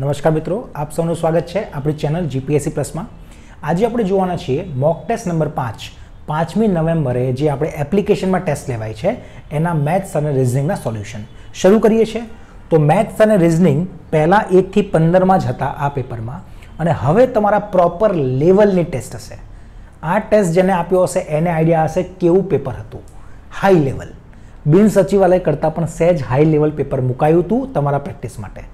નમસ્કાર મિત્રો આપ સૌનું સ્વાગત છે આપણી ચેનલ જીપીએસસી પ્લસમાં આજે આપણે જોવાના છીએ મોક ટેસ્ટ નંબર પાંચ પાંચમી નવેમ્બરે જે આપણે એપ્લિકેશનમાં ટેસ્ટ લેવાય છે એના મેથ્સ અને રિઝનિંગના સોલ્યુશન શરૂ કરીએ છીએ તો મેથ્સ અને રિઝનિંગ પહેલાં એકથી પંદરમાં જ હતા આ પેપરમાં અને હવે તમારા પ્રોપર લેવલની ટેસ્ટ હશે આ ટેસ્ટ જેને આપ્યો હશે એને આઈડિયા હશે કેવું પેપર હતું હાઈ લેવલ બિન સચિવાલય કરતાં પણ સહેજ હાઈ લેવલ પેપર મુકાયું હતું તમારા પ્રેક્ટિસ માટે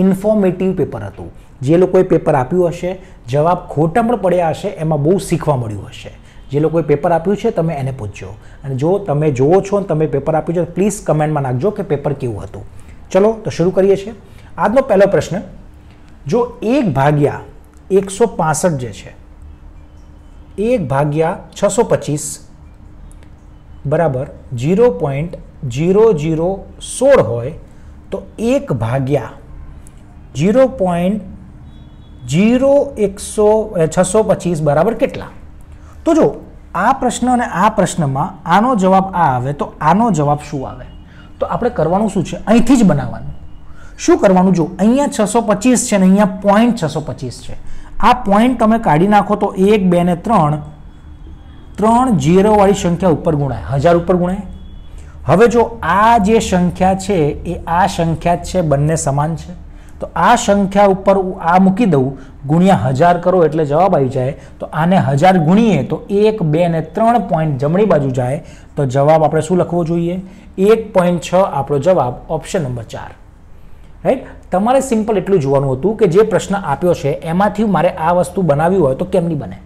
ઇન્ફોર્મેટિવ પેપર હતું જે લોકોએ પેપર આપ્યું હશે જવાબ ખોટા પણ પડ્યા હશે એમાં બહુ શીખવા મળ્યું હશે જે લોકોએ પેપર આપ્યું છે તમે એને પૂછજો અને જો તમે જુઓ છો અને તમે પેપર આપ્યું છે પ્લીઝ કમેન્ટમાં નાખજો કે પેપર કેવું હતું ચલો તો શરૂ કરીએ છીએ આજનો પહેલો પ્રશ્ન જો એક ભાગ્યા એકસો પાસઠ જે છે એક ભાગ્યા છસો પચીસ બરાબર જીરો પોઈન્ટ જીરો જીરો સોળ હોય તો એક ભાગ્યા જીરો પોઈન્ટ જીરો એકસો છસો પચીસ બરાબર કેટલા તો જો આ પ્રશ્ન અને આ પ્રશ્નમાં આનો જવાબ આ આવે તો આનો જવાબ શું આવે તો આપણે કરવાનું શું છે અહીંથી જ બનાવવાનું શું કરવાનું જો અહીંયા છસો પચીસ છે ને અહીંયા પોઈન્ટ છસો પચીસ છે આ પોઈન્ટ તમે કાઢી નાખો તો એક બે ને ત્રણ ત્રણ જીરોવાળી સંખ્યા ઉપર ગુણાય હજાર ઉપર ગુણાય હવે જો આ જે સંખ્યા છે એ આ સંખ્યા છે બંને સમાન છે તો આ સંખ્યા ઉપર આ મૂકી દઉં ગુણ્યા હજાર કરો એટલે જવાબ આવી જાય તો આને હજાર ગુણીએ તો એક બે ને ત્રણ પોઈન્ટ જમણી બાજુ જાય તો જવાબ આપણે શું લખવો જોઈએ એક પોઈન્ટ છ આપણો જવાબ ઓપ્શન નંબર ચાર રાઈટ તમારે સિમ્પલ એટલું જોવાનું હતું કે જે પ્રશ્ન આપ્યો છે એમાંથી મારે આ વસ્તુ બનાવી હોય તો કેમ નહીં બને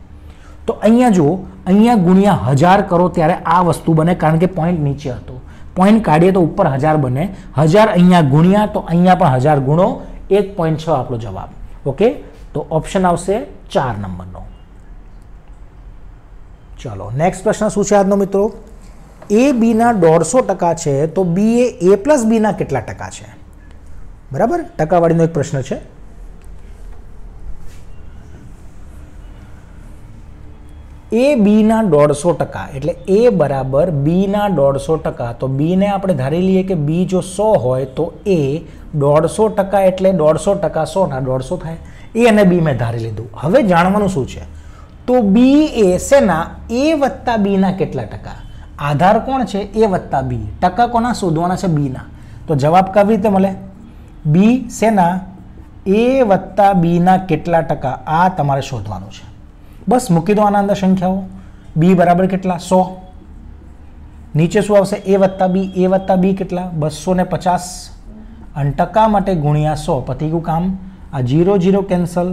તો અહીંયા જુઓ અહીંયા ગુણ્યા હજાર કરો ત્યારે આ વસ્તુ બને કારણ કે પોઈન્ટ નીચે હતો પોઈન્ટ કાઢીએ તો ઉપર હજાર બને હજાર અહીંયા ગુણ્યા તો અહીંયા પણ હજાર ગુણો એક પોઈન્ટ છ આપણો જવાબ ઓકે તો ઓપ્શન આવશે ચાર નંબરનો ચલો નેક્સ્ટ પ્રશ્ન શું છે આજનો મિત્રો એ બીના દોઢસો ટકા છે તો બી એ એ પ્લસ બીના કેટલા ટકા છે બરાબર ટકાવાળીનો એક પ્રશ્ન છે એ બીના દોઢસો ટકા એટલે એ બરાબર બીના દોઢસો ટકા તો બીને આપણે ધારી લઈએ કે બી જો સો હોય તો એ દોઢસો ટકા એટલે દોઢસો ટકા સોના દોઢસો થાય એ અને બી મેં ધારી લીધું હવે જાણવાનું શું છે તો બી એ સેના એ વત્તા બીના કેટલા ટકા આધાર કોણ છે એ વત્તા બી ટકા કોના શોધવાના છે બીના તો જવાબ કેવી રીતે મળે બી શેના એ વત્તા બીના કેટલા ટકા આ તમારે શોધવાનું છે બસ મૂકી દો આના અંદર સંખ્યાઓ બી બરાબર કેટલા સો નીચે શું આવશે એ વત્તા બી એ વત્તા બી કેટલા બસો ને પચાસ અને ટકા માટે ગુણ્યા સો પતી કામ આ જીરો જીરો કેન્સલ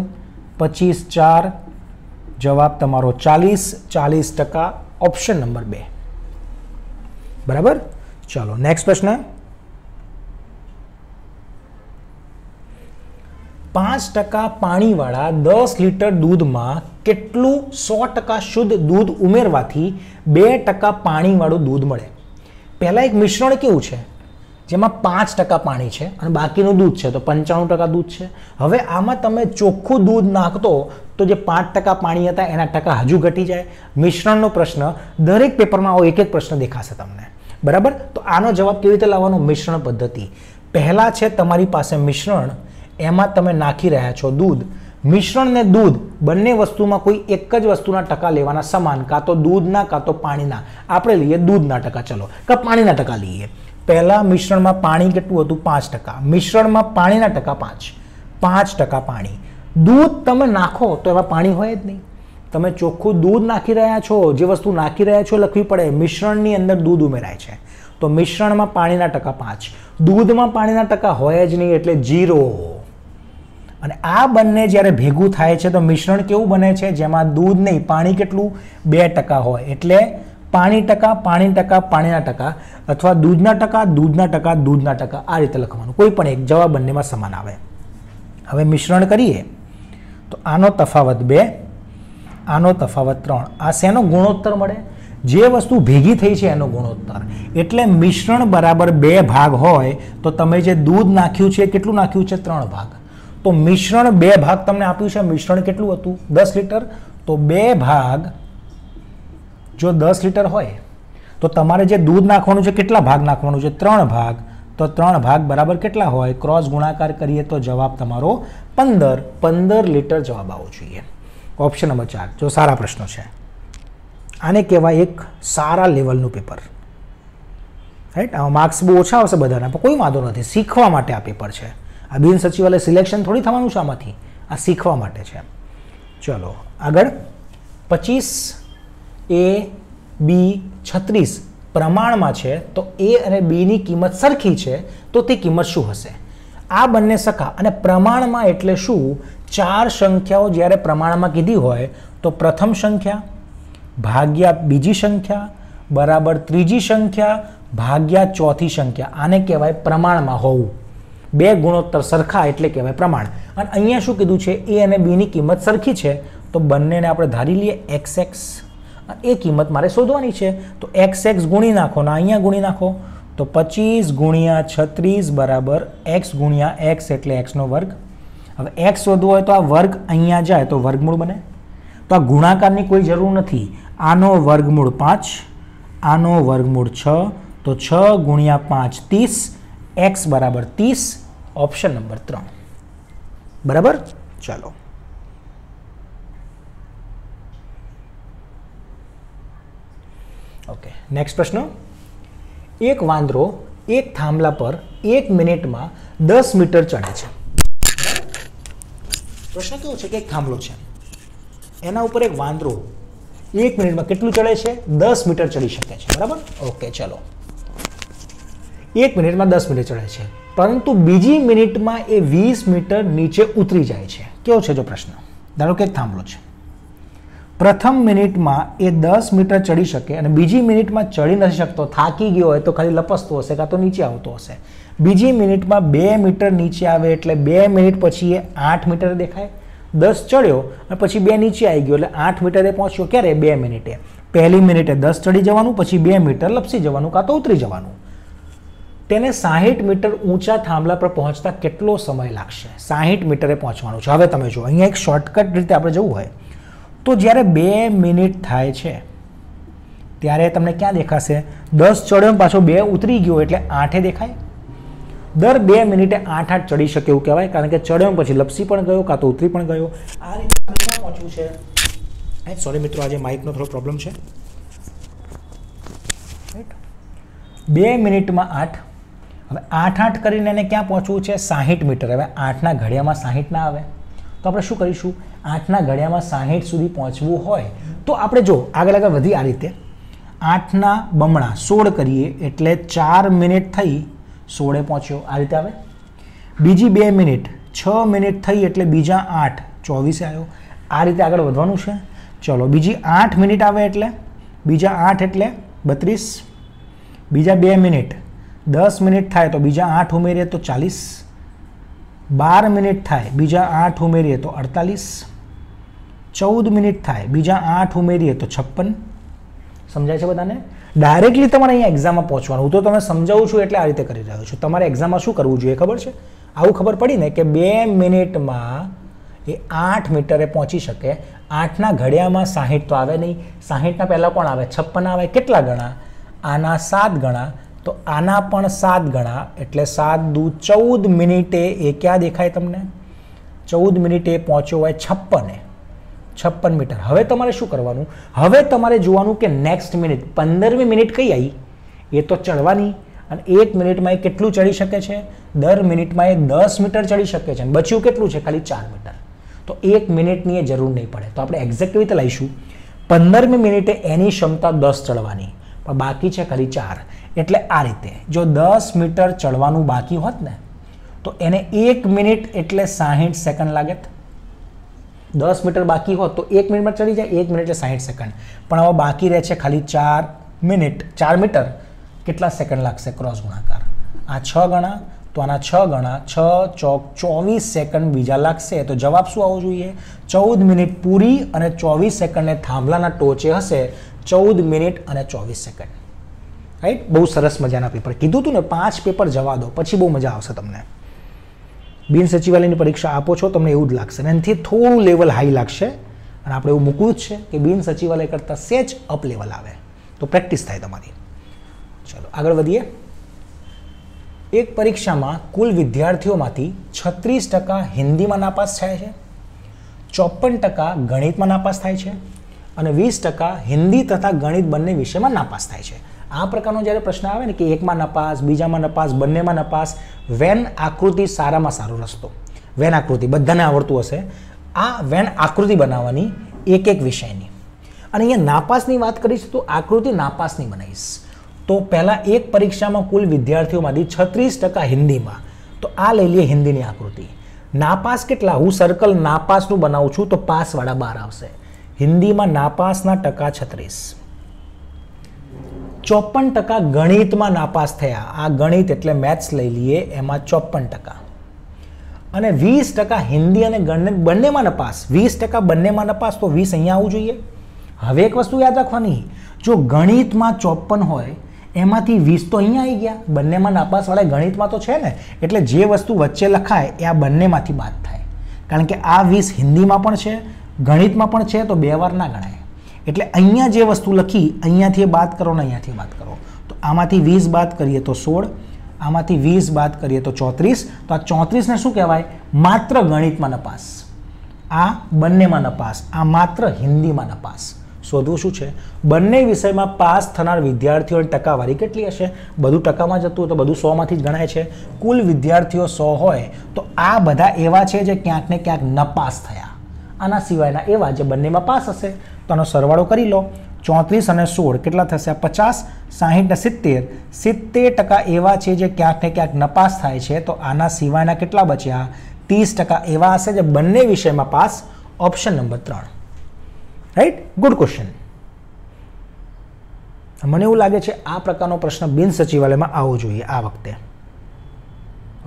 પચીસ ચાર જવાબ તમારો ચાલીસ ચાલીસ ટકા ઓપ્શન નંબર બે બરાબર ચાલો નેક્સ્ટ પ્રશ્ન પાંચ ટકા પાણીવાળા દસ લીટર દૂધમાં કેટલું સો ટકા શુદ્ધ દૂધ ઉમેરવાથી બે ટકા પાણીવાળું દૂધ મળે પહેલાં એક મિશ્રણ કેવું છે જેમાં પાંચ ટકા પાણી છે અને બાકીનું દૂધ છે તો પંચાણું ટકા દૂધ છે હવે આમાં તમે ચોખ્ખું દૂધ નાખતો તો જે પાંચ ટકા પાણી હતા એના ટકા હજુ ઘટી જાય મિશ્રણનો પ્રશ્ન દરેક પેપરમાં આવો એક એક પ્રશ્ન દેખાશે તમને બરાબર તો આનો જવાબ કેવી રીતે લાવવાનો મિશ્રણ પદ્ધતિ પહેલાં છે તમારી પાસે મિશ્રણ એમાં તમે નાખી રહ્યા છો દૂધ મિશ્રણ ને દૂધ બંને વસ્તુમાં કોઈ એક જ વસ્તુના ટકા લેવાના સમાન કાં તો દૂધના કાં તો પાણીના આપણે લઈએ દૂધના ટકા ચલો કાં પાણીના ટકા લઈએ પહેલાં મિશ્રણમાં પાણી કેટલું હતું પાંચ ટકા મિશ્રણમાં પાણીના ટકા પાંચ પાંચ ટકા પાણી દૂધ તમે નાખો તો એમાં પાણી હોય જ નહીં તમે ચોખ્ખું દૂધ નાખી રહ્યા છો જે વસ્તુ નાખી રહ્યા છો લખવી પડે મિશ્રણની અંદર દૂધ ઉમેરાય છે તો મિશ્રણમાં પાણીના ટકા પાંચ દૂધમાં પાણીના ટકા હોય જ નહીં એટલે જીરો અને આ બંને જ્યારે ભેગું થાય છે તો મિશ્રણ કેવું બને છે જેમાં દૂધ નહીં પાણી કેટલું બે ટકા હોય એટલે પાણી ટકા પાણી ટકા પાણીના ટકા અથવા દૂધના ટકા દૂધના ટકા દૂધના ટકા આ રીતે લખવાનું કોઈ પણ એક જવાબ બંનેમાં સમાન આવે હવે મિશ્રણ કરીએ તો આનો તફાવત બે આનો તફાવત ત્રણ આ શેનો ગુણોત્તર મળે જે વસ્તુ ભેગી થઈ છે એનો ગુણોત્તર એટલે મિશ્રણ બરાબર બે ભાગ હોય તો તમે જે દૂધ નાખ્યું છે કેટલું નાખ્યું છે ત્રણ ભાગ તો મિશ્રણ બે ભાગ તમને આપ્યું છે મિશ્રણ કેટલું હતું દસ લીટર તો બે ભાગ જો દસ લીટર હોય તો તમારે જે દૂધ નાખવાનું છે કેટલા ભાગ નાખવાનું છે ત્રણ ભાગ તો ત્રણ ભાગ બરાબર કેટલા હોય ક્રોસ ગુણાકાર કરીએ તો જવાબ તમારો પંદર પંદર લીટર જવાબ આવવો જોઈએ ઓપ્શન નંબર ચાર જો સારા પ્રશ્નો છે આને કહેવાય એક સારા લેવલનું પેપર રાઈટ માર્ક્સ બહુ ઓછા આવશે બધાના પણ કોઈ વાંધો નથી શીખવા માટે આ પેપર છે આ બિન સચિવાલય સિલેક્શન થોડી થવાનું છે આમાંથી આ શીખવા માટે છે ચલો આગળ પચીસ એ બી છત્રીસ પ્રમાણમાં છે તો એ અને બીની કિંમત સરખી છે તો તે કિંમત શું હશે આ બંને સખા અને પ્રમાણમાં એટલે શું ચાર સંખ્યાઓ જ્યારે પ્રમાણમાં કીધી હોય તો પ્રથમ સંખ્યા ભાગ્યા બીજી સંખ્યા બરાબર ત્રીજી સંખ્યા ભાગ્યા ચોથી સંખ્યા આને કહેવાય પ્રમાણમાં હોવું બે ગુણોત્તર સરખા એટલે કહેવાય પ્રમાણ અને અહીંયા શું કીધું છે એ અને બીની કિંમત સરખી છે તો બંનેને આપણે ધારી લઈએ એક્સ એક્સ એ કિંમત મારે શોધવાની છે તો એક્સ એક્સ ગુણી નાખો ને અહીંયા ગુણી નાખો તો પચીસ ગુણ્યા છત્રીસ બરાબર એક્સ ગુણ્યા એક્સ એટલે એક્સનો વર્ગ હવે એક્સ શોધવો હોય તો આ વર્ગ અહીંયા જાય તો વર્ગમૂળ બને તો આ ગુણાકારની કોઈ જરૂર નથી આનો વર્ગમૂળ પાંચ આનો વર્ગમૂળ છ તો છ ગુણ્યા પાંચ ત્રીસ એક્સ બરાબર ત્રીસ ઓપ્શન નંબર ત્રણ બરાબર ચાલો ઓકે નેક્સ્ટ પ્રશ્ન એક વાંદરો એક થાંભલા પર એક મિનિટમાં દસ મીટર ચડે છે પ્રશ્ન કેવો છે કે એક થાંભલો છે એના ઉપર એક વાંદરો એક મિનિટમાં કેટલું ચડે છે દસ મીટર ચડી શકે છે બરાબર ઓકે ચલો એક મિનિટમાં દસ મિનિટ ચડે છે પરંતુ બીજી મિનિટમાં એ વીસ મીટર નીચે ઉતરી જાય છે કેવો છે જો પ્રશ્ન ધારો કે થાંભલો છે પ્રથમ મિનિટમાં એ દસ મીટર ચડી શકે અને બીજી મિનિટમાં ચડી નથી શકતો થાકી ગયો હોય તો ખાલી લપસતો હશે કાં તો નીચે આવતો હશે બીજી મિનિટમાં બે મીટર નીચે આવે એટલે બે મિનિટ પછી એ આઠ મીટર દેખાય દસ ચડ્યો અને પછી બે નીચે આવી ગયો એટલે આઠ મીટરે પહોંચ્યો ક્યારે બે મિનિટે પહેલી મિનિટે દસ ચડી જવાનું પછી બે મીટર લપસી જવાનું કાં તો ઉતરી જવાનું તેને સાહીઠ મીટર ઊંચા થાંભલા પર પહોંચતા કેટલો સમય લાગશે સાહીઠ મીટરે પહોંચવાનું છે હવે તમે જુઓ અહીંયા એક શોર્ટકટ રીતે આપણે જવું હોય તો જ્યારે બે મિનિટ થાય છે ત્યારે તમને ક્યાં દેખાશે દસ ચડ્યો પાછો બે ઉતરી ગયો એટલે આઠે દેખાય દર બે મિનિટે આઠ આઠ ચડી શકે એવું કહેવાય કારણ કે ચડ્યો પછી લપસી પણ ગયો કાં તો ઉતરી પણ ગયો આ રીતે ક્યાં પહોંચ્યું છે સોરી eh, મિત્રો આજે માઇકનો થોડો પ્રોબ્લેમ છે બે મિનિટમાં આઠ હવે આઠ આઠ કરીને એને ક્યાં પહોંચવું છે સાહીઠ મીટર હવે આઠના ઘડિયામાં સાહીઠ ના આવે તો આપણે શું કરીશું આઠના ઘડિયામાં સાહીઠ સુધી પહોંચવું હોય તો આપણે જો આગળ આગળ વધી આ રીતે આઠના બમણા સોળ કરીએ એટલે ચાર મિનિટ થઈ સોળે પહોંચ્યો આ રીતે આવે બીજી બે મિનિટ છ મિનિટ થઈ એટલે બીજા આઠ ચોવીસે આવ્યો આ રીતે આગળ વધવાનું છે ચલો બીજી આઠ મિનિટ આવે એટલે બીજા આઠ એટલે બત્રીસ બીજા બે મિનિટ દસ મિનિટ થાય તો બીજા આઠ ઉમેરીએ તો ચાલીસ બાર મિનિટ થાય બીજા આઠ ઉમેરીએ તો અડતાલીસ ચૌદ મિનિટ થાય બીજા આઠ ઉમેરીએ તો છપ્પન સમજાય છે બધાને ડાયરેક્ટલી તમારે અહીંયા એક્ઝામમાં પહોંચવાનું હું તો તમે સમજાવું છું એટલે આ રીતે કરી રહ્યો છું તમારે એક્ઝામમાં શું કરવું જોઈએ ખબર છે આવું ખબર પડીને કે બે મિનિટમાં એ આઠ મીટરે પહોંચી શકે આઠના ઘડિયામાં સાહીઠ તો આવે નહીં સાહીઠના પહેલાં કોણ આવે છપ્પન આવે કેટલા ગણા આના સાત ગણા તો આના પણ સાત ગણા એટલે સાત દુ ચૌદ મિનિટે એ ક્યાં દેખાય તમને ચૌદ મિનિટે પહોંચ્યો હોય છપ્પને છપ્પન મીટર હવે તમારે શું કરવાનું હવે તમારે જોવાનું કે નેક્સ્ટ મિનિટ પંદરમી મિનિટ કઈ આવી એ તો ચડવાની અને એક મિનિટમાં એ કેટલું ચડી શકે છે દર મિનિટમાં એ દસ મીટર ચડી શકે છે બચ્યું કેટલું છે ખાલી ચાર મીટર તો એક મિનિટની એ જરૂર નહીં પડે તો આપણે એક્ઝેક્ટ રીતે લઈશું પંદરમી મિનિટે એની ક્ષમતા દસ ચડવાની પણ બાકી છે ખાલી ચાર એટલે આ રીતે જો દસ મીટર ચડવાનું બાકી હોત ને તો એને એક મિનિટ એટલે સાહીઠ સેકન્ડ લાગે દસ મીટર બાકી હોત તો એક મિનિટમાં ચડી જાય એક મિનિટ એટલે સાહીઠ સેકન્ડ પણ હવે બાકી રહે છે ખાલી ચાર મિનિટ ચાર મીટર કેટલા સેકન્ડ લાગશે ક્રોસ ગુણાકાર આ છ ગણા તો આના છ ગણા છ ચોક ચોવીસ સેકન્ડ બીજા લાગશે તો જવાબ શું આવવો જોઈએ ચૌદ મિનિટ પૂરી અને ચોવીસ સેકન્ડને થાંભલાના ટોચે હશે ચૌદ મિનિટ અને ચોવીસ સેકન્ડ રાઈટ બહુ સરસ મજાના પેપર કીધું હતું ને પાંચ પેપર જવા દો પછી બહુ મજા આવશે તમને બિન સચિવાલયની પરીક્ષા આપો છો તમને એવું જ લાગશે અને એનાથી થોડું લેવલ હાઈ લાગશે અને આપણે એવું મૂકવું જ છે કે બિન સચિવાલય કરતાં સેજ અપ લેવલ આવે તો પ્રેક્ટિસ થાય તમારી ચલો આગળ વધીએ એક પરીક્ષામાં કુલ વિદ્યાર્થીઓમાંથી છત્રીસ ટકા હિન્દીમાં નાપાસ થાય છે ચોપન ટકા ગણિતમાં નાપાસ થાય છે અને વીસ ટકા હિન્દી તથા ગણિત બંને વિષયમાં નાપાસ થાય છે આ પ્રકારનો જ્યારે પ્રશ્ન આવે ને કે એકમાં નપાસ બીજામાં નપાસ બંનેમાં નપાસ વેન આકૃતિ સારામાં સારો રસ્તો વેન આકૃતિ બધાને આવડતું હશે આ વેન આકૃતિ બનાવવાની એક એક વિષયની અને અહીંયા નાપાસની વાત કરીશ તો આકૃતિ નાપાસની બનાવીશ તો પહેલાં એક પરીક્ષામાં કુલ વિદ્યાર્થીઓમાંથી છત્રીસ ટકા હિન્દીમાં તો આ લઈ લઈએ હિન્દીની આકૃતિ નાપાસ કેટલા હું સર્કલ નાપાસનું બનાવું છું તો પાસવાળા બહાર આવશે હિન્દીમાં નાપાસના ટકા છત્રીસ ચોપન ટકા ગણિતમાં નાપાસ થયા આ ગણિત એટલે મેથ્સ લઈ લઈએ એમાં ચોપન ટકા અને વીસ ટકા હિન્દી અને ગણિત બંનેમાં નપાસ વીસ ટકા બંનેમાં નપાસ તો વીસ અહીંયા આવવું જોઈએ હવે એક વસ્તુ યાદ રાખવાની જો ગણિતમાં ચોપન હોય એમાંથી વીસ તો અહીંયા આવી ગયા બંનેમાં નાપાસવાળા ગણિતમાં તો છે ને એટલે જે વસ્તુ વચ્ચે લખાય એ આ બંનેમાંથી બાદ થાય કારણ કે આ વીસ હિન્દીમાં પણ છે ગણિતમાં પણ છે તો બે વાર ના ગણાય એટલે અહીંયા જે વસ્તુ લખી અહીંયાથી બાદ કરો ને અહીંયાથી બાદ કરો તો આમાંથી વીસ બાદ કરીએ તો સોળ આમાંથી વીસ બાદ કરીએ તો ચોત્રીસ તો આ ચોત્રીસને શું કહેવાય માત્ર ગણિતમાં નપાસ આ બંનેમાં નપાસ આ માત્ર હિન્દીમાં નપાસ શોધવું શું છે બંને વિષયમાં પાસ થનાર વિદ્યાર્થીઓની ટકાવારી કેટલી હશે બધું ટકામાં જતું હોય તો બધું સોમાંથી જ ગણાય છે કુલ વિદ્યાર્થીઓ સો હોય તો આ બધા એવા છે જે ક્યાંક ને ક્યાંક નપાસ થયા આના સિવાયના એવા જે બંનેમાં પાસ હશે તો આનો સરવાળો કરી લો ચોત્રીસ અને સોળ કેટલા થશે પચાસ સાહીઠ ને સિત્તેર સિત્તેર ટકા એવા છે જે ક્યાંક ને ક્યાંક નપાસ થાય છે તો આના સિવાયના કેટલા બચ્યા ત્રીસ ટકા એવા હશે જે બંને વિષયમાં પાસ ઓપ્શન નંબર ત્રણ રાઈટ ગુડ ક્વેશ્ચન મને એવું લાગે છે આ પ્રકારનો પ્રશ્ન બિન સચિવાલયમાં આવવો જોઈએ આ વખતે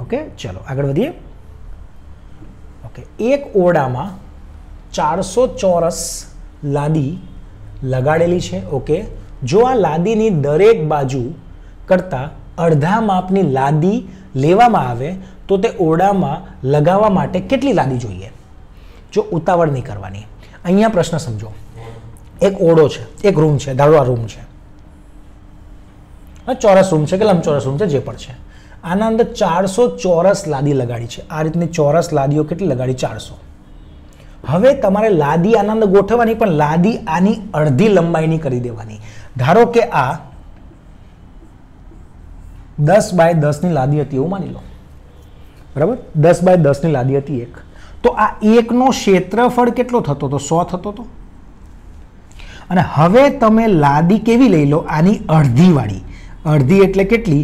ઓકે ચલો આગળ વધીએ ઓકે એક ઓરડામાં ચારસો ચોરસ લાદી લગાડેલી છે ઓકે જો આ લાદીની દરેક બાજુ કરતાં અડધા માપની લાદી લેવામાં આવે તો તે ઓરડામાં લગાવવા માટે કેટલી લાદી જોઈએ જો ઉતાવળ નહીં કરવાની અહીંયા પ્રશ્ન સમજો એક ઓરડો છે એક રૂમ છે ધારો આ રૂમ છે ચોરસ રૂમ છે કે લંબચોરસ રૂમ છે જે પણ છે આના અંદર ચારસો ચોરસ લાદી લગાડી છે આ રીતની ચોરસ લાદીઓ કેટલી લગાડી ચારસો હવે તમારે લાદી આનંદ ગોઠવવાની પણ લાદી આની અડધી લંબાઈની કરી દેવાની ધારો કે આ દસ બાય દસની લાદી હતી એવું માની લો બરાબર દસ બાય દસની લાદી હતી એક તો આ એકનો ક્ષેત્રફળ કેટલો થતો હતો સો થતો હતો અને હવે તમે લાદી કેવી લઈ લો આની અડધીવાળી અડધી એટલે કેટલી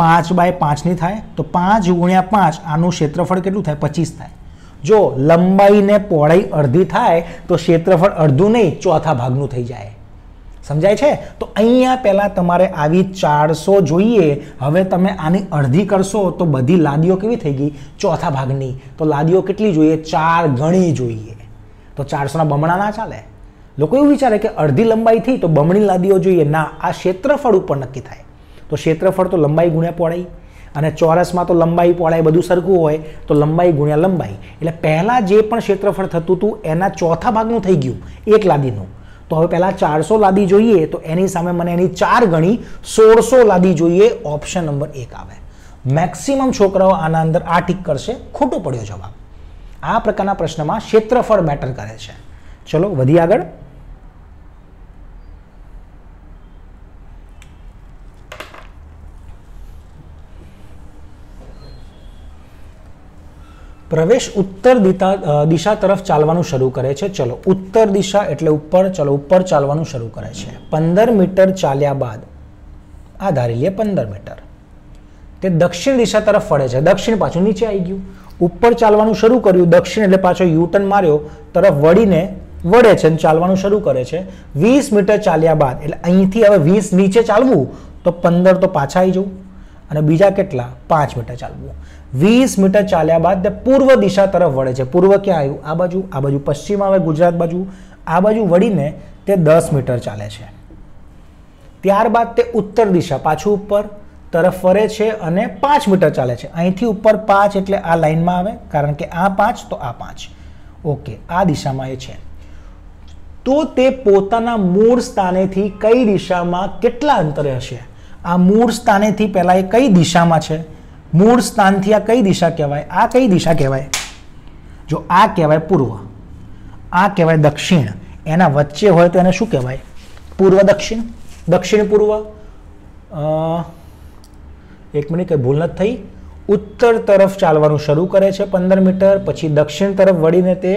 પાંચ બાય પાંચની થાય તો પાંચ ગુણ્યા પાંચ આનું ક્ષેત્રફળ કેટલું થાય પચીસ થાય જો લંબાઈને પહોળાઈ અડધી થાય તો ક્ષેત્રફળ અડધું નહીં ચોથા ભાગનું થઈ જાય સમજાય છે તો અહીંયા પહેલાં તમારે આવી ચારસો જોઈએ હવે તમે આની અડધી કરશો તો બધી લાદીઓ કેવી થઈ ગઈ ચોથા ભાગની તો લાદીઓ કેટલી જોઈએ ચાર ગણી જોઈએ તો ચારસોના બમણા ના ચાલે લોકો એવું વિચારે કે અડધી લંબાઈ થઈ તો બમણી લાદીઓ જોઈએ ના આ ક્ષેત્રફળ ઉપર નક્કી થાય તો ક્ષેત્રફળ તો લંબાઈ ગુણ્યા પહોળાઈ અને ચોરસમાં તો લંબાઈ પહોળાઈ બધું સરખું હોય તો લંબાઈ ગુણ્યા લંબાઈ એટલે પહેલાં જે પણ ક્ષેત્રફળ થતું હતું એના ચોથા ભાગનું થઈ ગયું એક લાદીનું તો હવે પહેલાં ચારસો લાદી જોઈએ તો એની સામે મને એની ચાર ગણી સોળસો લાદી જોઈએ ઓપ્શન નંબર એક આવે મેક્સિમમ છોકરાઓ આના અંદર આ ટીક કરશે ખોટો પડ્યો જવાબ આ પ્રકારના પ્રશ્નમાં ક્ષેત્રફળ મેટર કરે છે ચલો વધી આગળ પ્રવેશ ઉત્તર દિશા તરફ ચાલવાનું શરૂ કરે છે ચલો ઉત્તર દિશા એટલે ઉપર ચલો ઉપર ચાલવાનું શરૂ કરે છે પંદર મીટર ચાલ્યા બાદ આ ધારી લઈએ પંદર મીટર તે દક્ષિણ દિશા તરફ ફરે છે દક્ષિણ પાછું નીચે આવી ગયું ઉપર ચાલવાનું શરૂ કર્યું દક્ષિણ એટલે પાછો યુટર્ન માર્યો તરફ વળીને વળે છે અને ચાલવાનું શરૂ કરે છે વીસ મીટર ચાલ્યા બાદ એટલે અહીંથી હવે વીસ નીચે ચાલવું તો પંદર તો પાછા આવી જવું અને બીજા કેટલા પાંચ મીટર ચાલવું વીસ મીટર ચાલ્યા બાદ તે પૂર્વ દિશા તરફ વળે છે પૂર્વ ક્યાં આવ્યું આ બાજુ આ બાજુ પશ્ચિમ આવે ગુજરાત બાજુ આ બાજુ વળીને તે દસ મીટર ચાલે છે ત્યારબાદ તે ઉત્તર દિશા પાછું ઉપર તરફ ફરે છે અને પાંચ મીટર ચાલે છે અહીંથી ઉપર પાંચ એટલે આ લાઇનમાં આવે કારણ કે આ પાંચ તો આ પાંચ ઓકે આ દિશામાં એ છે તો તે પોતાના મૂળ સ્થાનેથી કઈ દિશામાં કેટલા અંતરે હશે આ મૂળ સ્થાનેથી પહેલાં એ કઈ દિશામાં છે મૂળ સ્થાનથી આ કઈ દિશા કહેવાય આ કઈ દિશા કહેવાય જો આ કહેવાય પૂર્વ આ કહેવાય દક્ષિણ એના વચ્ચે હોય તો એને શું કહેવાય પૂર્વ દક્ષિણ દક્ષિણ પૂર્વ એક મિનિટ કંઈ ભૂલ નથી થઈ ઉત્તર તરફ ચાલવાનું શરૂ કરે છે પંદર મીટર પછી દક્ષિણ તરફ વળીને તે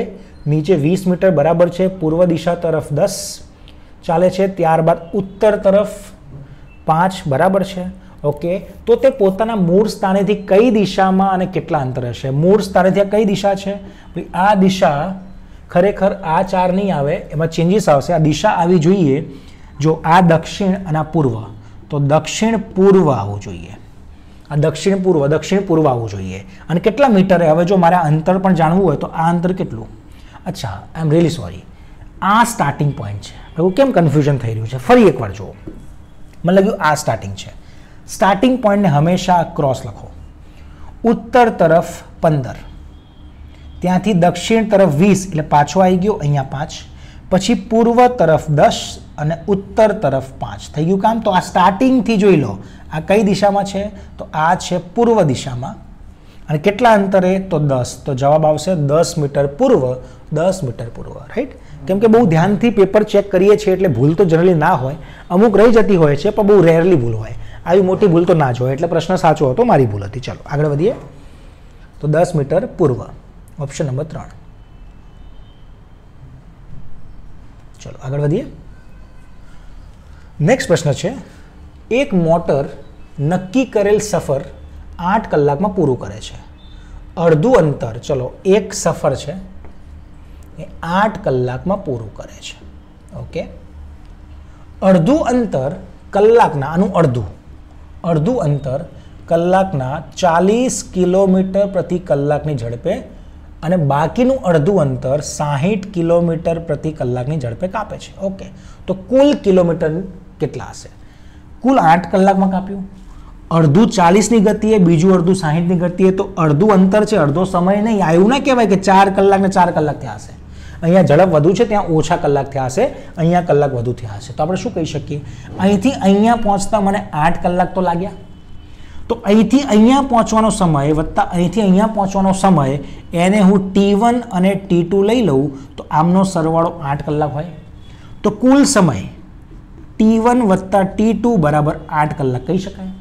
નીચે વીસ મીટર બરાબર છે પૂર્વ દિશા તરફ દસ ચાલે છે ત્યારબાદ ઉત્તર તરફ પાંચ બરાબર છે ઓકે તો તે પોતાના મૂળ સ્થાનેથી કઈ દિશામાં અને કેટલા અંતર હશે મૂળ સ્થાનેથી આ કઈ દિશા છે આ દિશા ખરેખર આ ચાર નહીં આવે એમાં ચેન્જીસ આવશે આ દિશા આવી જોઈએ જો આ દક્ષિણ અને પૂર્વ તો દક્ષિણ પૂર્વ આવવું જોઈએ આ દક્ષિણ પૂર્વ દક્ષિણ પૂર્વ આવવું જોઈએ અને કેટલા મીટરે હવે જો મારે અંતર પણ જાણવું હોય તો આ અંતર કેટલું અચ્છા આઈ એમ રિયલી સોરી આ સ્ટાર્ટિંગ પોઈન્ટ છે એવું કેમ કન્ફ્યુઝન થઈ રહ્યું છે ફરી એકવાર જુઓ મને લાગ્યું આ સ્ટાર્ટિંગ છે સ્ટાર્ટિંગ પોઈન્ટને હંમેશા ક્રોસ લખો ઉત્તર તરફ પંદર ત્યાંથી દક્ષિણ તરફ વીસ એટલે પાછો આવી ગયો અહીંયા પાંચ પછી પૂર્વ તરફ દસ અને ઉત્તર તરફ પાંચ થઈ ગયું કામ તો આ સ્ટાર્ટિંગથી જોઈ લો આ કઈ દિશામાં છે તો આ છે પૂર્વ દિશામાં અને કેટલા અંતરે તો દસ તો જવાબ આવશે દસ મીટર પૂર્વ દસ મીટર પૂર્વ રાઈટ કેમ કે બહુ ધ્યાનથી પેપર ચેક કરીએ છીએ એટલે ભૂલ તો જનરલી ના હોય અમુક રહી જતી હોય છે પણ બહુ રેરલી ભૂલ હોય આવી મોટી ભૂલ તો ના જ એટલે પ્રશ્ન સાચો હતો મારી ભૂલ હતી ચાલો આગળ વધીએ તો દસ મીટર પૂર્વ ઓપ્શન નંબર ત્રણ ચલો આગળ વધીએ નેક્સ્ટ પ્રશ્ન છે એક મોટર નક્કી કરેલ સફર આઠ કલાકમાં પૂરું કરે છે અડધું અંતર ચલો એક સફર છે એ આઠ કલાકમાં પૂરું કરે છે ઓકે અડધું અંતર કલાકના આનું અડધું અડધું અંતર કલાકના ચાલીસ કિલોમીટર પ્રતિ કલાકની ઝડપે અને બાકીનું અડધું અંતર સાહીઠ કિલોમીટર પ્રતિ કલાકની ઝડપે કાપે છે ઓકે તો કુલ કિલોમીટર કેટલા હશે કુલ આઠ કલાકમાં કાપ્યું અડધું ચાલીસની ગતિએ બીજું અડધું સાહીઠની ગતિએ તો અડધું અંતર છે અડધો સમય નહીં આવ્યું ના કહેવાય કે ચાર કલાક ને ચાર કલાક થયા હશે અહીંયા ઝડપ વધુ છે ત્યાં ઓછા કલાક થયા હશે અહીંયા કલાક વધુ થયા હશે તો આપણે શું કહી શકીએ અહીંથી અહીંયા પહોંચતા મને આઠ કલાક તો લાગ્યા તો અહીંથી અહીંયા પહોંચવાનો સમય વત્તા અહીંથી અહીંયા પહોંચવાનો સમય એને હું ટી વન અને ટી ટુ લઈ લઉં તો આમનો સરવાળો આઠ કલાક હોય તો કુલ સમય ટી વન વત્તા ટી ટુ બરાબર આઠ કલાક કહી શકાય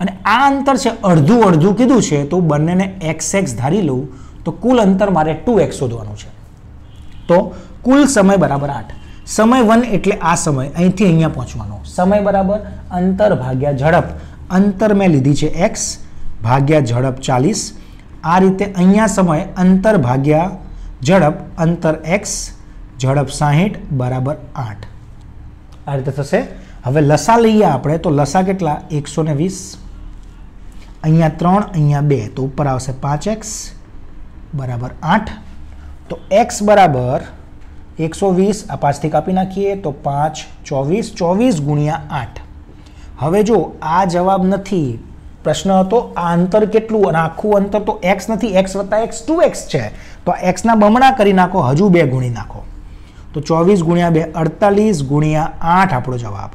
અને આ અંતર છે અડધું અડધું કીધું છે તો બંનેને એક્સ એક્સ ધારી લઉં તો કુલ અંતર મારે ટુ એક્સ શોધવાનું છે તો કુલ સમય બરાબર આઠ સમય વન એટલે આ સમય અહીંથી અહીંયા પહોંચવાનો સમય બરાબર અંતર ભાગ્યા ઝડપ અંતર મેં લીધી છે એક્સ ભાગ્યા ઝડપ ચાલીસ આ રીતે અહીંયા સમય અંતર ભાગ્યા ઝડપ અંતર એક્સ ઝડપ સાહીઠ બરાબર આઠ આ રીતે થશે હવે લસા લઈએ આપણે તો લસા કેટલા એકસો ને વીસ અહીંયા ત્રણ અહીંયા બે તો ઉપર આવશે પાંચ એક્સ બરાબર આઠ તો એક્સ બરાબર એકસો વીસ આ પાંચથી કાપી નાખીએ તો પાંચ ચોવીસ ચોવીસ ગુણ્યા આઠ હવે જો આ જવાબ નથી પ્રશ્ન હતો આ અંતર કેટલું અને આખું અંતર તો એક્સ નથી એક્સ વત્તા એક્સ ટુ એક્સ છે તો આ એક્સના બમણા કરી નાખો હજુ બે ગુણી નાખો તો ચોવીસ ગુણ્યા બે અડતાલીસ ગુણ્યા આઠ આપણો જવાબ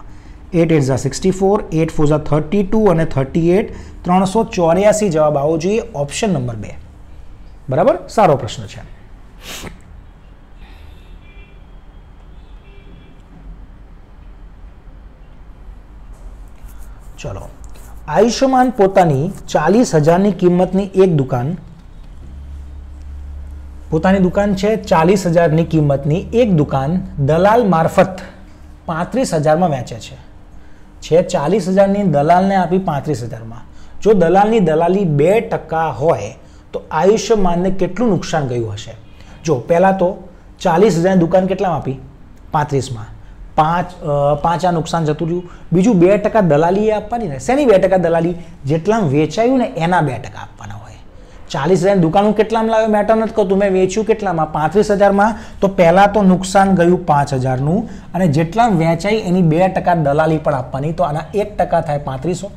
એટ એટ ઝા સિક્સટી ફોર એટ ફોર ઝા થર્ટી ટુ અને થર્ટી એટ ત્રણસો ચોર્યાસી જવાબ આવવો જોઈએ ઓપ્શન નંબર બે બરાબર સારો પ્રશ્ન છે ચલો આયુષ્યમાન પોતાની ચાલીસ હજારની કિંમતની એક દુકાન પોતાની દુકાન છે ચાલીસ હજારની કિંમતની એક દુકાન દલાલ મારફત પાંત્રીસ હજારમાં વેચે છે છે ચાલીસ હજારની દલાલને આપી પાંત્રીસ હજારમાં જો દલાલની દલાલી બે ટકા હોય તો આયુષ્યમાનને કેટલું નુકસાન ગયું હશે જો પહેલાં તો ચાલીસ હજારની દુકાન કેટલામાં આપી પાંત્રીસમાં પાંચ પાંચ આ નુકસાન જતું રહ્યું બીજું બે ટકા દલાલી આપવાની ને શેની બે ટકા દલાલી જેટલામાં વેચાયું ને એના બે ટકા આપવાના હોય ચાલીસ હજારની દુકાન હું કેટલામાં લાવ્યો મેટર નથી કહું મેં વેચ્યું કેટલામાં પાંત્રીસ હજારમાં તો પહેલાં તો નુકસાન ગયું પાંચ હજારનું અને જેટલા વેચાય એની બે ટકા દલાલી પણ આપવાની તો આના એક ટકા થાય પાંત્રીસો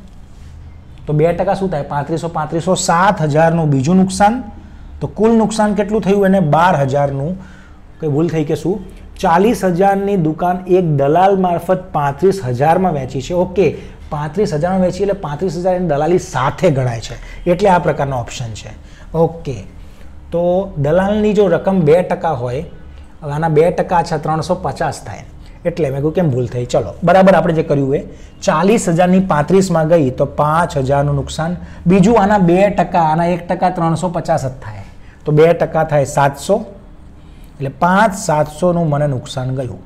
તો બે ટકા શું થાય પાંત્રીસો પાંત્રીસો સાત હજારનું બીજું નુકસાન તો કુલ નુકસાન કેટલું થયું એને બાર હજારનું કંઈ ભૂલ થઈ કે શું ચાલીસ હજારની દુકાન એક દલાલ મારફત પાંત્રીસ હજારમાં વેચી છે ઓકે પાંત્રીસ હજારમાં વેચી એટલે પાંત્રીસ હજાર એની દલાલી સાથે ગણાય છે એટલે આ પ્રકારનો ઓપ્શન છે ઓકે તો દલાલની જો રકમ બે ટકા હોય આના બે ટકા છે ત્રણસો પચાસ થાય એટલે મેં કહ્યું કેમ ભૂલ થઈ ચલો બરાબર આપણે જે કર્યું એ ચાલીસ હજારની પાંત્રીસમાં ગઈ તો પાંચ હજારનું નુકસાન બીજું આના બે ટકા આના એક ટકા ત્રણસો પચાસ જ થાય તો બે ટકા થાય સાતસો એટલે પાંચ સાતસોનું મને નુકસાન ગયું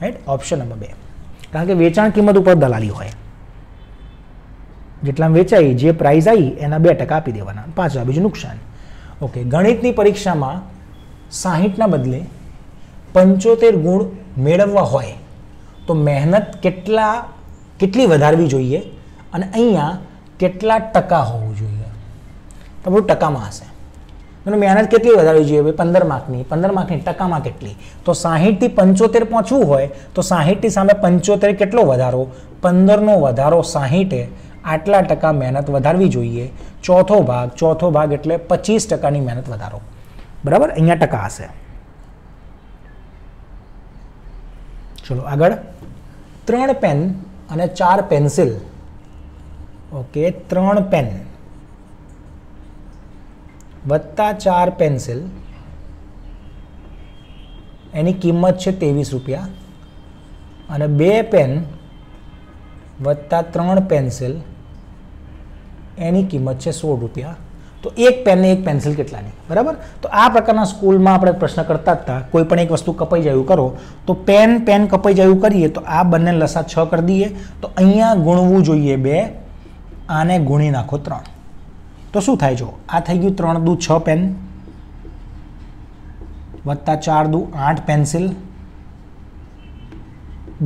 રાઈટ ઓપ્શન નંબર બે કારણ કે વેચાણ કિંમત ઉપર દલાલી હોય જેટલા વેચાઈ જે પ્રાઇઝ આવી એના બે ટકા આપી દેવાના પાંચ હજાર બીજું નુકસાન ઓકે ગણિતની પરીક્ષામાં સાહીઠના બદલે પંચોતેર ગુણ મેળવવા હોય તો મહેનત કેટલા કેટલી વધારવી જોઈએ અને અહીંયા કેટલા ટકા હોવું જોઈએ તો બધું ટકામાં હશે મને મહેનત કેટલી વધારવી જોઈએ ભાઈ પંદર માર્કની પંદર માર્કની ટકામાં કેટલી તો સાહીઠથી પંચોતેર પહોંચવું હોય તો સાહીઠથી સામે પંચોતેર કેટલો વધારો પંદરનો વધારો સાહીઠે આટલા ટકા મહેનત વધારવી જોઈએ ચોથો ભાગ ચોથો ભાગ એટલે પચીસ ટકાની મહેનત વધારો બરાબર અહીંયા ટકા હશે ચલો આગળ ત્રણ પેન અને ચાર પેન્સિલ ઓકે ત્રણ પેન વત્તા ચાર પેન્સિલ એની કિંમત છે ત્રેવીસ રૂપિયા અને બે પેન વત્તા ત્રણ પેન્સિલ એની કિંમત છે સોળ રૂપિયા તો એક પેનને એક પેન્સિલ કેટલાની બરાબર તો આ પ્રકારના સ્કૂલમાં આપણે પ્રશ્ન કરતા હતા કોઈ પણ એક વસ્તુ કપાઈ જાયું કરો તો પેન પેન કપાઈ જાયું કરીએ તો આ બંને લસા છ કરી દઈએ તો અહીંયા ગુણવું જોઈએ બે આને ગુણી નાખો ત્રણ તો શું થાય જો આ થઈ ગયું ત્રણ દુ છ પેન વત્તા ચાર દુ આઠ પેન્સિલ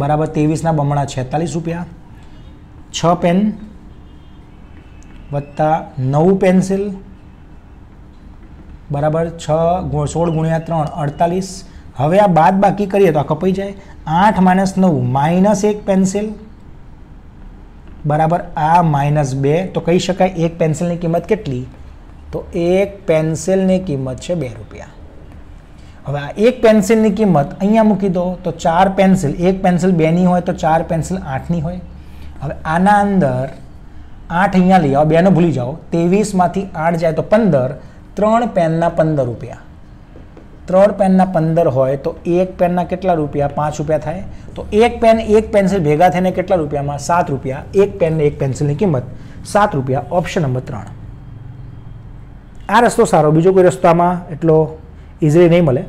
બરાબર તેવીસના બમણા છેતાલીસ રૂપિયા છ પેન વત્તા નવ પેન્સિલ બરાબર છ સોળ ગુણ્યા ત્રણ અડતાલીસ હવે આ બાદ બાકી કરીએ તો આ કપાઈ જાય આઠ માઇનસ નવ માઇનસ એક પેન્સિલ બરાબર આ માઇનસ બે તો કહી શકાય એક પેન્સિલની કિંમત કેટલી તો એક પેન્સિલની કિંમત છે બે રૂપિયા હવે આ એક પેન્સિલની કિંમત અહીંયા મૂકી દો તો ચાર પેન્સિલ એક પેન્સિલ બેની હોય તો ચાર પેન્સિલ આઠની હોય હવે આના અંદર આઠ અહીંયા લઈ આવો બેનો ભૂલી જાઓ ત્રેવીસમાંથી આઠ જાય તો પંદર ત્રણ પેનના પંદર રૂપિયા ત્રણ પેનના પંદર હોય તો એક પેનના કેટલા રૂપિયા પાંચ રૂપિયા થાય તો એક પેન એક પેન્સિલ ભેગા થઈને કેટલા રૂપિયામાં સાત રૂપિયા એક પેન એક પેન્સિલની કિંમત સાત રૂપિયા ઓપ્શન નંબર ત્રણ આ રસ્તો સારો બીજો કોઈ રસ્તામાં એટલો ઇઝીલી નહીં મળે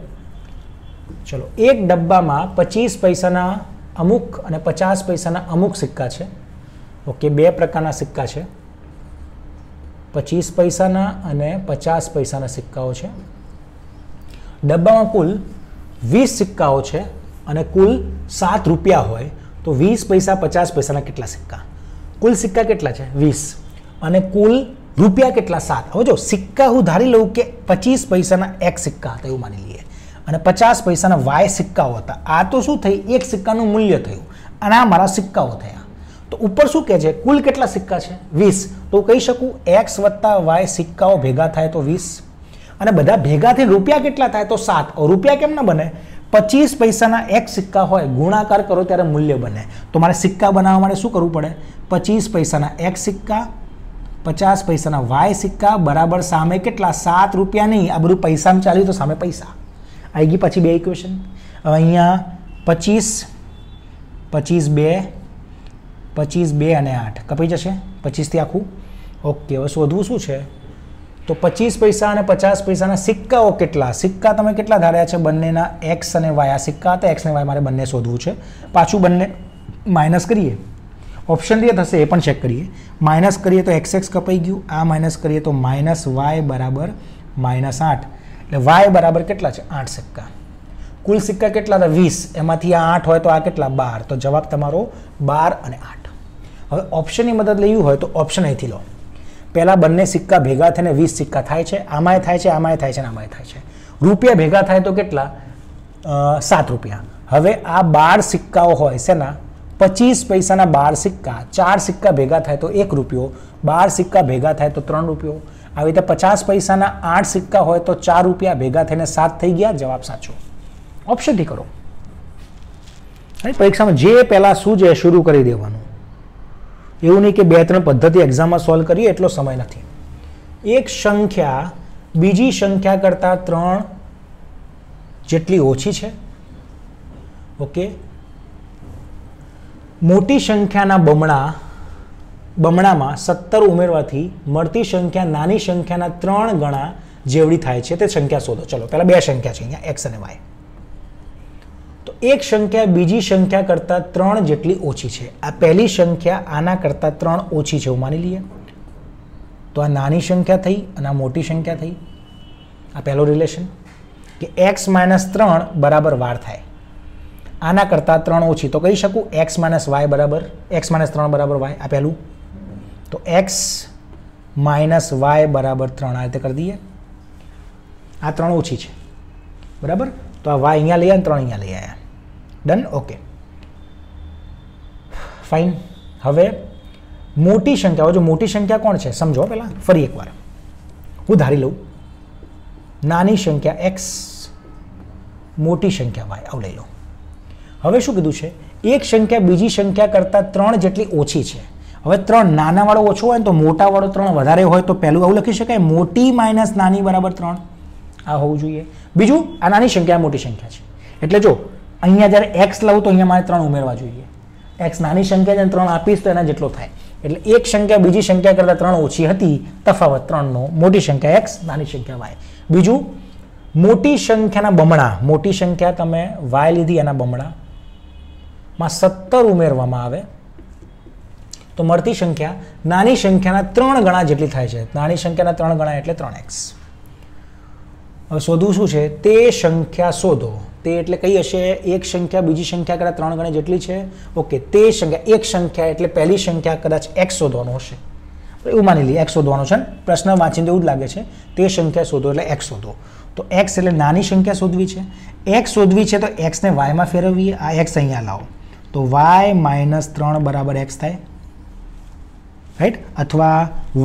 ચલો એક ડબ્બામાં પચીસ પૈસાના અમુક અને પચાસ પૈસાના અમુક સિક્કા છે ઓકે બે પ્રકારના સિક્કા છે પચીસ પૈસાના અને પચાસ પૈસાના સિક્કાઓ છે ડબ્બામાં કુલ વીસ સિક્કાઓ છે અને કુલ સાત રૂપિયા હોય તો વીસ પૈસા પચાસ પૈસાના કેટલા સિક્કા કુલ સિક્કા કેટલા છે વીસ અને કુલ રૂપિયા કેટલા સાત હવે જો સિક્કા હું ધારી લઉં કે પચીસ પૈસાના એક સિક્કા હતા એવું માની લઈએ અને પચાસ પૈસાના વાય સિક્કાઓ હતા આ તો શું થઈ એક સિક્કાનું મૂલ્ય થયું અને આ મારા સિક્કાઓ થયા તો ઉપર શું કહે છે કુલ કેટલા સિક્કા છે વીસ તો હું કહી શકું એક્સ વત્તા વાય સિક્કાઓ ભેગા થાય તો વીસ અને બધા ભેગાથી રૂપિયા કેટલા થાય તો સાત રૂપિયા કેમ ન બને પચીસ પૈસાના એક સિક્કા હોય ગુણાકાર કરો ત્યારે મૂલ્ય બને તો મારે સિક્કા બનાવવા માટે શું કરવું પડે પચીસ પૈસાના એક સિક્કા પચાસ પૈસાના વાય સિક્કા બરાબર સામે કેટલા સાત રૂપિયા નહીં આ બધું પૈસામાં ચાલ્યું તો સામે પૈસા આવી ગઈ પછી બે ઇક્વેશન હવે અહીંયા પચીસ પચીસ બે પચીસ બે અને આઠ કપાઈ જશે પચીસથી આખું ઓકે હવે શોધવું શું છે તો પચીસ પૈસા અને પચાસ પૈસાના સિક્કાઓ કેટલા સિક્કા તમે કેટલા ધાર્યા છે બંનેના એક્સ અને વાય આ સિક્કા હતા એક્સ અને વાય મારે બંને શોધવું છે પાછું બંને માઇનસ કરીએ ઓપ્શન જે થશે એ પણ ચેક કરીએ માઇનસ કરીએ તો એક્સ એક્સ કપાઈ ગયું આ માઇનસ કરીએ તો માઇનસ વાય બરાબર માઇનસ આઠ એટલે વાય બરાબર કેટલા છે આઠ સિક્કા કુલ સિક્કા કેટલા હતા વીસ એમાંથી આ આઠ હોય તો આ કેટલા બાર તો જવાબ તમારો બાર અને આઠ હવે ઓપ્શનની મદદ લેવી હોય તો ઓપ્શન અહીંથી લો પહેલાં બંને સિક્કા ભેગા થઈને વીસ સિક્કા થાય છે આમાંય થાય છે આમાંય થાય છે અને આમાંય થાય છે રૂપિયા ભેગા થાય તો કેટલા સાત રૂપિયા હવે આ બાર સિક્કાઓ હોય શેના પચીસ પૈસાના બાર સિક્કા ચાર સિક્કા ભેગા થાય તો એક રૂપિયો બાર સિક્કા ભેગા થાય તો ત્રણ રૂપિયો આવી રીતે પચાસ પૈસાના આઠ સિક્કા હોય તો ચાર રૂપિયા ભેગા થઈને સાત થઈ ગયા જવાબ સાચો ઓપ્શનથી કરો પરીક્ષામાં જે પહેલાં શું છે શરૂ કરી દેવાનું એવું નહીં કે બે ત્રણ પદ્ધતિ એક્ઝામમાં સોલ્વ કરીએ એટલો સમય નથી એક સંખ્યા બીજી સંખ્યા કરતાં ત્રણ જેટલી ઓછી છે ઓકે મોટી સંખ્યાના બમણા બમણામાં સત્તર ઉમેરવાથી મળતી સંખ્યા નાની સંખ્યાના ત્રણ ગણા જેવડી થાય છે તે સંખ્યા શોધો ચલો પહેલાં બે સંખ્યા છે અહીંયા એક્સ અને વાય એક સંખ્યા બીજી સંખ્યા કરતાં ત્રણ જેટલી ઓછી છે આ પહેલી સંખ્યા આના કરતાં ત્રણ ઓછી છે એવું માની લઈએ તો આ નાની સંખ્યા થઈ અને આ મોટી સંખ્યા થઈ આ પહેલો રિલેશન કે એક્સ માઇનસ ત્રણ બરાબર વાર થાય આના કરતાં ત્રણ ઓછી તો કહી શકું એક્સ માઇનસ વાય બરાબર એક્સ માઇનસ ત્રણ બરાબર વાય આ પહેલું તો એક્સ માઇનસ વાય બરાબર ત્રણ આ રીતે કરી દઈએ આ ત્રણ ઓછી છે બરાબર તો આ વાય અહીંયા લઈ આવ્યા ત્રણ અહીંયા લઈ આવ્યા ડન ઓકે ફાઇન હવે મોટી સંખ્યાઓ જો મોટી સંખ્યા કોણ છે સમજો પહેલાં ફરી એકવાર હું ધારી લઉં નાની સંખ્યા એક્સ મોટી સંખ્યા વાય આવું લઈ લો હવે શું કીધું છે એક સંખ્યા બીજી સંખ્યા કરતાં ત્રણ જેટલી ઓછી છે હવે ત્રણ નાનાવાળો ઓછો હોય તો મોટાવાળો ત્રણ વધારે હોય તો પહેલું આવું લખી શકાય મોટી માઇનસ નાની બરાબર ત્રણ આ હોવું જોઈએ બીજું આ નાની સંખ્યા મોટી સંખ્યા છે એટલે જો અહીંયા જ્યારે એક્સ લઉં તો અહીંયા મારે ત્રણ ઉમેરવા જોઈએ એક્સ નાની સંખ્યા જ્યાં ત્રણ આપીશ તો એના જેટલો થાય એટલે એક સંખ્યા બીજી સંખ્યા કરતાં ત્રણ ઓછી હતી તફાવત ત્રણનો મોટી સંખ્યા એક્સ નાની સંખ્યા વાય બીજું મોટી સંખ્યાના બમણા મોટી સંખ્યા તમે વાય લીધી એના બમણામાં સત્તર ઉમેરવામાં આવે તો મળતી સંખ્યા નાની સંખ્યાના ત્રણ ગણા જેટલી થાય છે નાની સંખ્યાના ત્રણ ગણા એટલે ત્રણ એક્સ શોધવું શું છે તે સંખ્યા શોધો તે એટલે કઈ હશે એક સંખ્યા બીજી સંખ્યા કદાચ ત્રણ ગણી જેટલી છે ઓકે તે સંખ્યા એક સંખ્યા એટલે પહેલી સંખ્યા કદાચ એક્સ શોધવાનો હશે એવું માની લઈએ એક્સ શોધવાનો છે પ્રશ્ન વાંચીને એવું જ લાગે છે તે સંખ્યા શોધો એટલે એક્સ શોધો તો એક્સ એટલે નાની સંખ્યા શોધવી છે એક્સ શોધવી છે તો એક્સને વાયમાં ફેરવીએ આ એક્સ અહીંયા લાવો તો વાય માઇનસ ત્રણ બરાબર એક્સ થાય રાઈટ અથવા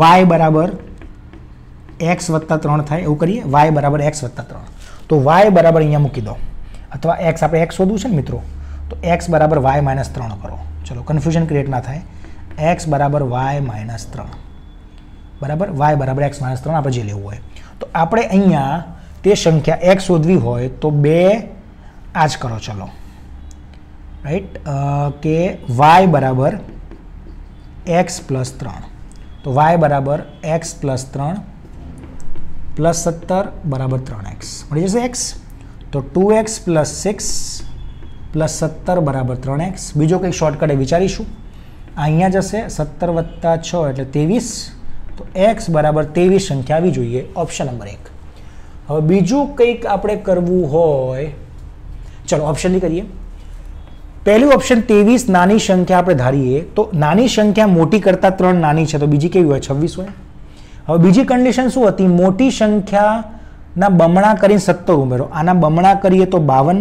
વાય બરાબર એક્સ વત્તા ત્રણ થાય એવું કરીએ વાય બરાબર એક્સ વત્તા ત્રણ તો વાય બરાબર અહીંયા મૂકી દો અથવા એક્સ આપણે એક્સ શોધવું છે ને મિત્રો તો એક્સ બરાબર વાય માઇનસ ત્રણ કરો ચલો કન્ફ્યુઝન ક્રિએટ ના થાય એક્સ બરાબર વાય માઇનસ ત્રણ બરાબર વાય બરાબર એક્સ માઇનસ ત્રણ આપણે જે લેવું હોય તો આપણે અહીંયા તે સંખ્યા એક્સ શોધવી હોય તો બે આ જ કરો ચલો રાઈટ કે વાય બરાબર એક્સ પ્લસ ત્રણ તો વાય બરાબર એક્સ પ્લસ ત્રણ +17 = 3x મળી જશે x તો 2x + 6 + 17 = 3x બીજો કઈ શોર્ટકટ એ વિચારીશુ આયા જશે 17 + 6 એટલે 23 તો x = 23 સંખ્યા આવી જોઈએ ઓપ્શન નંબર 1 હવે બીજું કઈ આપણે કરવું હોય ચલો ઓપ્શન ની કરીએ પહેલું ઓપ્શન 23 નાની સંખ્યા આપણે ધારીએ તો નાની સંખ્યા મોટી કરતા ત્રણ નાની છે તો બીજી કેવી હોય 26 હોય હવે બીજી કન્ડિશન શું હતી મોટી સંખ્યાના બમણા કરીને સત્તર ઉમેરો આના બમણા કરીએ તો બાવન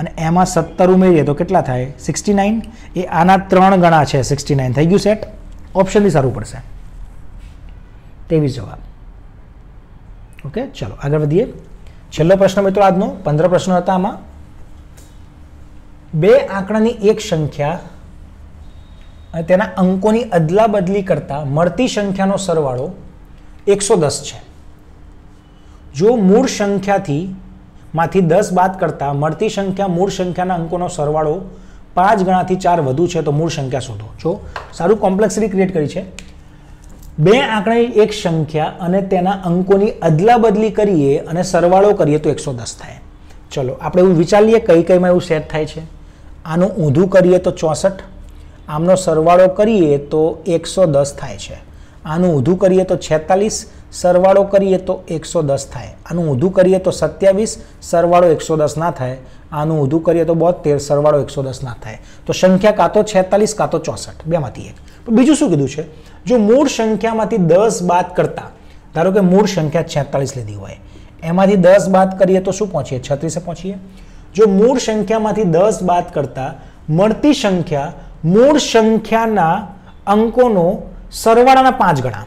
અને એમાં સત્તર ઉમેરીએ તો કેટલા થાય સિક્સટી નાઇન એ આના ત્રણ ગણા છે સિક્સટી નાઇન થઈ ગયું સેટ ઓપ્શન સારું પડશે તેવી જવાબ ઓકે ચલો આગળ વધીએ છેલ્લો પ્રશ્ન મિત્રો આજનો પંદર પ્રશ્નો હતા આમાં બે આંકડાની એક સંખ્યા અને તેના અંકોની અદલા બદલી કરતાં મળતી સંખ્યાનો સરવાળો એકસો દસ છે જો મૂળ સંખ્યાથી માંથી દસ બાદ કરતાં મળતી સંખ્યા મૂળ સંખ્યાના અંકોનો સરવાળો પાંચ ગણાથી ચાર વધુ છે તો મૂળ સંખ્યા શોધો જો સારું કોમ્પ્લેક્સિટી ક્રિએટ કરી છે બે આંકડાની એક સંખ્યા અને તેના અંકોની અદલા બદલી કરીએ અને સરવાળો કરીએ તો એકસો દસ થાય ચલો આપણે એવું વિચારીએ કઈ કઈમાં એવું સેટ થાય છે આનું ઊંધું કરીએ તો ચોસઠ આમનો સરવાળો કરીએ તો એકસો દસ થાય છે આનું ઊંધું કરીએ તો છેતાલીસ સરવાળો કરીએ તો એકસો દસ થાય આનું ઊંધું કરીએ તો સત્યાવીસ સરવાળો એકસો દસ ના થાય આનું ઊંધું કરીએ તો બોતેર સરવાળો એકસો દસ ના થાય તો સંખ્યા કાં તો છેતાલીસ કાં તો ચોસઠ બેમાંથી એક બીજું શું કીધું છે જો મૂળ સંખ્યામાંથી દસ બાદ કરતાં ધારો કે મૂળ સંખ્યા છેતાલીસ લીધી હોય એમાંથી દસ બાદ કરીએ તો શું પહોંચીએ છત્રીસે પહોંચીએ જો મૂળ સંખ્યામાંથી દસ બાદ કરતાં મળતી સંખ્યા મૂળ સંખ્યાના અંકોનો સરવાળાના પાંચ ગણા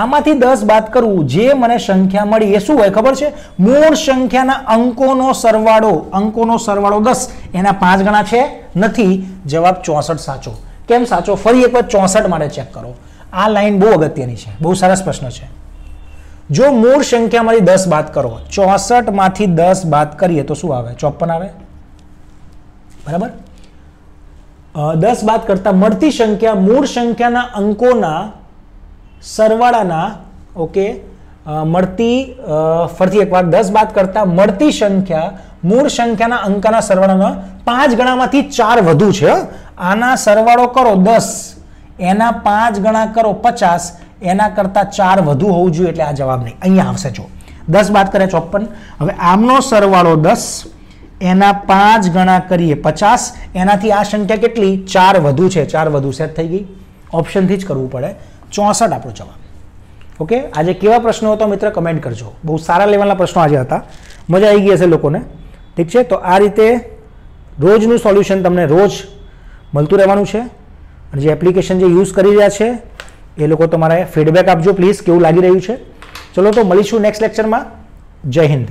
આમાંથી દસ બાદ કરવું જે મને સંખ્યા મળી એ શું હોય ખબર છે મૂળ સંખ્યાના અંકોનો સરવાળો અંકોનો સરવાળો દસ એના પાંચ ગણા છે નથી જવાબ ચોસઠ સાચો કેમ સાચો ફરી એકવાર ચોસઠ માટે ચેક કરો આ લાઈન બહુ અગત્યની છે બહુ સરસ પ્રશ્ન છે જો મૂળ સંખ્યા સંખ્યામાંથી દસ બાદ કરો ચોસઠમાંથી દસ બાદ કરીએ તો શું આવે ચોપન આવે બરાબર દસ બાદ કરતાં મળતી સંખ્યા મૂળ સંખ્યાના અંકોના સરવાળાના ઓકે મળતી ફરતી એકવાર દસ બાદ કરતાં મળતી સંખ્યા મૂળ સંખ્યાના અંકના સરવાળાના પાંચ ગણામાંથી ચાર વધુ છે આના સરવાળો કરો દસ એના પાંચ ગણા કરો પચાસ એના કરતાં ચાર વધુ હોવું જોઈએ એટલે આ જવાબ નહીં અહીંયા આવશે જો દસ બાદ કરે ચોપન હવે આમનો સરવાળો દસ એના પાંચ ગણા કરીએ પચાસ એનાથી આ સંખ્યા કેટલી ચાર વધુ છે ચાર વધુ સેટ થઈ ગઈ ઓપ્શનથી જ કરવું પડે ચોસઠ આપણો જવાબ ઓકે આજે કેવા પ્રશ્નો હતો મિત્ર કમેન્ટ કરજો બહુ સારા લેવલના પ્રશ્નો આજે હતા મજા આવી ગઈ હશે લોકોને ઠીક છે તો આ રીતે રોજનું સોલ્યુશન તમને રોજ મળતું રહેવાનું છે અને જે એપ્લિકેશન જે યુઝ કરી રહ્યા છે એ લોકો તમારે ફીડબેક આપજો પ્લીઝ કેવું લાગી રહ્યું છે ચલો તો મળીશું નેક્સ્ટ લેક્ચરમાં જય હિન્દ